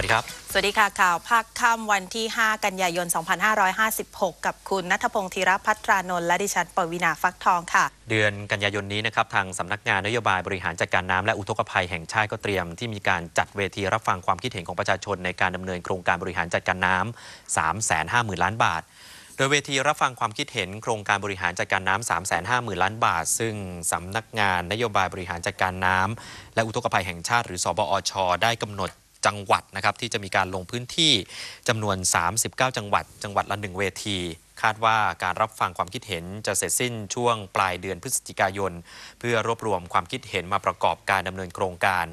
สวัสดีครับ สวัสดีค่ะข่าวภาคค่ำวันที่ 5 กันยายน 2556 กับคุณนัทพงศ์ธีรพัฒนานนท์และดิฉันปวีนาฟักทองค่ะ เดือนกันยายนนี้นะครับทางสำนักงานนโยบายบริหารจัดการน้ำและอุทกภัยแห่งชาติก็เตรียมที่มีการจัดเวทีรับฟังความคิดเห็นของประชาชนในการดำเนินโครงการบริหารจัดการน้ำ350,000 ล้านบาท โดยเวทีรับฟังความคิดเห็นโครงการบริหารจัดการน้ำ350,000 ล้านบาท ซึ่งสำนักงานนโยบายบริหารจัดการน้ำและอุทกภัยแห่งชาติหรือ สบอชได้กำหนดจังหวัดนะครับที่จะมีการลงพื้นที่จำนวน 39 จังหวัด จังหวัดละ 1 เวที คาดว่าการรับฟังความคิดเห็นจะเสร็จสิ้นช่วงปลายเดือนพฤศจิกายนเพื่อรวบรวมความคิดเห็นมาประกอบการดำเนินโครงการ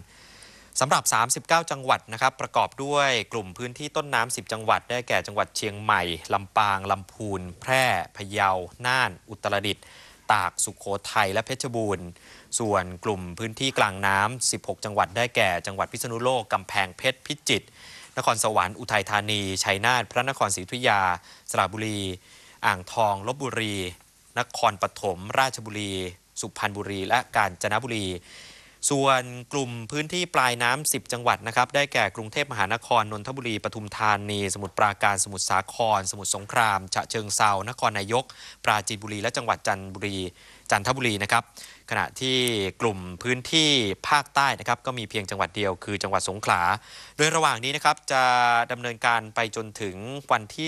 สำหรับ 39 จังหวัดนะครับประกอบด้วยกลุ่มพื้นที่ต้นน้ำ 10 จังหวัดได้แก่จังหวัดเชียงใหม่ลำปางลำพูนแพร่พะเยาน่าน อุตรดิตถ์ตาก สุขโขทัยและเพชรบูรณ์ ส่วนกลุ่มพื้นที่กลางน้ำ 16 จังหวัด ได้แก่ จังหวัดพิษณุโลก กำแพงเพชร พิจิตร นครสวรรค์ อุทัยธานี ชัยนาทพระนครศรีอยุธยา สระบุรี อ่างทอง ลบบุรี นครปฐม ราชบุรี สุพรรณบุรี และกาญจนบุรีส่วนกลุ่มพื้นที่ปลายน้ำ10 จังหวัดนะครับ ได้แก่ กรุงเทพมหานคร นนทบุรี ปทุมธานี สมุทรปราการ สมุทรสาคร สมุทรสงคราม ฉะเชิงเซานครนายก ปราจีนบุรี และจังหวัดจันทบุรี จันทบุรีนะครับ ขณะที่กลุ่มพื้นที่ภาคใต้นะครับ ก็มีเพียงจังหวัดเดียว คือ จังหวัดสงขลา โดยระหว่างนี้นะครับ จะดำเนินการไปจนถึงวันที่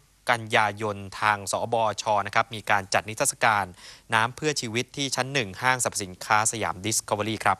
12กันยายนทางสอบอชนะครับ มีการจัดนิทรรศการน้ำเพื่อชีวิตที่ชั้น 1 ห้างสรรพสินค้าสยามดิสคัฟเวอรี่ครับ